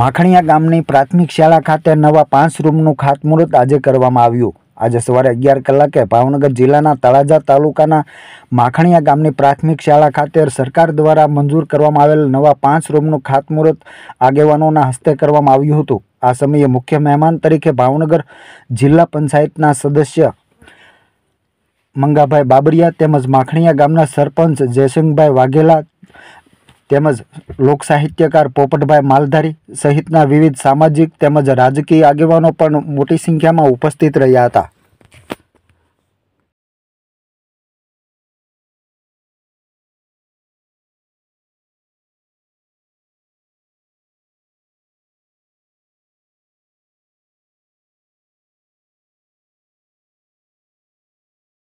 માખણીયા ગામની પ્રાથમિક શાળા ખાતે નવા પાંચ રૂમનું ખાતમુહૂર્ત આજે કરવામાં આવ્યું આજે સવારે અગિયાર કલાકે ભાવનગર જિલ્લાના તળાજા તાલુકાના માખણીયા ગામની પ્રાથમિક શાળા ખાતે સરકાર દ્વારા મંજૂર કરવામાં આવેલ નવા પાંચ રૂમનું ખાતમુહૂર્ત આગેવાનોના હસ્તે કરવામાં આવ્યું હતું આ સમયે મુખ્ય મહેમાન તરીકે ભાવનગર જિલ્લા પંચાયતના સદસ્ય મંગાભાઈ બાબરિયા તેમજ માખણીયા ગામના સરપંચ જયસિંહભાઈ વાઘેલા તેમજ લોકસાહિત્યકાર પોપટભાઈ માલધારી સહિતના વિવિધ સામાજિક તેમજ રાજકીય આગેવાનો પણ મોટી સંખ્યામાં ઉપસ્થિત રહ્યા હતા